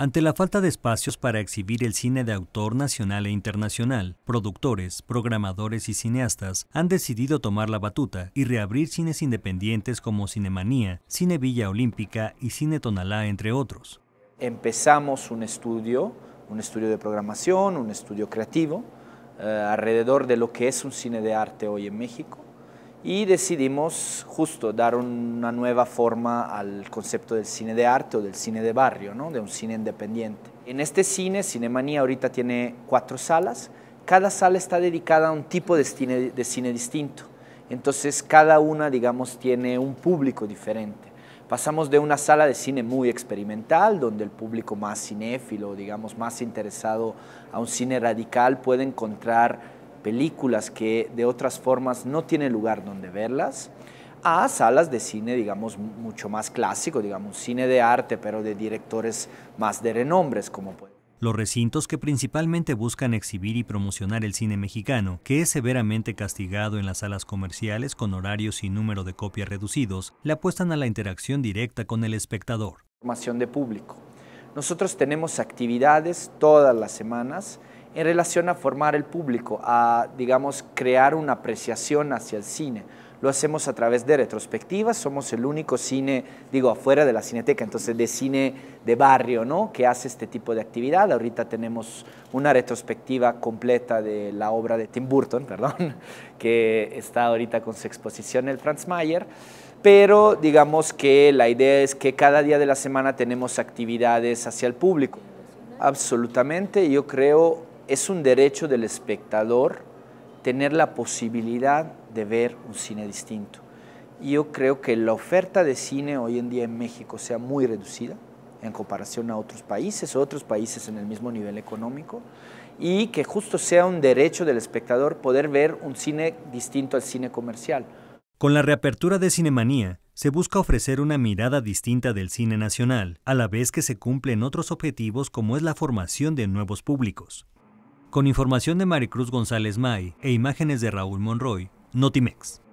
Ante la falta de espacios para exhibir el cine de autor nacional e internacional, productores, programadores y cineastas han decidido tomar la batuta y reabrir cines independientes como Cinemanía, Cine Villa Olímpica y Cine Tonalá, entre otros. Empezamos un estudio, un estudio de programación, un estudio creativo, eh, alrededor de lo que es un cine de arte hoy en México y decidimos justo dar una nueva forma al concepto del cine de arte o del cine de barrio, ¿no? de un cine independiente. En este cine, Cinemanía ahorita tiene cuatro salas, cada sala está dedicada a un tipo de cine, de cine distinto, entonces cada una, digamos, tiene un público diferente. Pasamos de una sala de cine muy experimental, donde el público más cinéfilo, digamos, más interesado a un cine radical, puede encontrar películas que de otras formas no tiene lugar donde verlas, a salas de cine, digamos, mucho más clásico, digamos, cine de arte, pero de directores más de renombres, como Los recintos que principalmente buscan exhibir y promocionar el cine mexicano, que es severamente castigado en las salas comerciales con horarios y número de copias reducidos, le apuestan a la interacción directa con el espectador. Formación de público. Nosotros tenemos actividades todas las semanas en relación a formar el público, a, digamos, crear una apreciación hacia el cine. Lo hacemos a través de retrospectivas, somos el único cine, digo, afuera de la cineteca, entonces de cine de barrio, ¿no? Que hace este tipo de actividad. Ahorita tenemos una retrospectiva completa de la obra de Tim Burton, perdón, que está ahorita con su exposición en el Franz Mayer pero digamos que la idea es que cada día de la semana tenemos actividades hacia el público. Absolutamente, yo creo es un derecho del espectador tener la posibilidad de ver un cine distinto. Y yo creo que la oferta de cine hoy en día en México sea muy reducida en comparación a otros países, otros países en el mismo nivel económico, y que justo sea un derecho del espectador poder ver un cine distinto al cine comercial. Con la reapertura de Cinemanía, se busca ofrecer una mirada distinta del cine nacional, a la vez que se cumplen otros objetivos como es la formación de nuevos públicos. Con información de Maricruz González May e imágenes de Raúl Monroy, Notimex.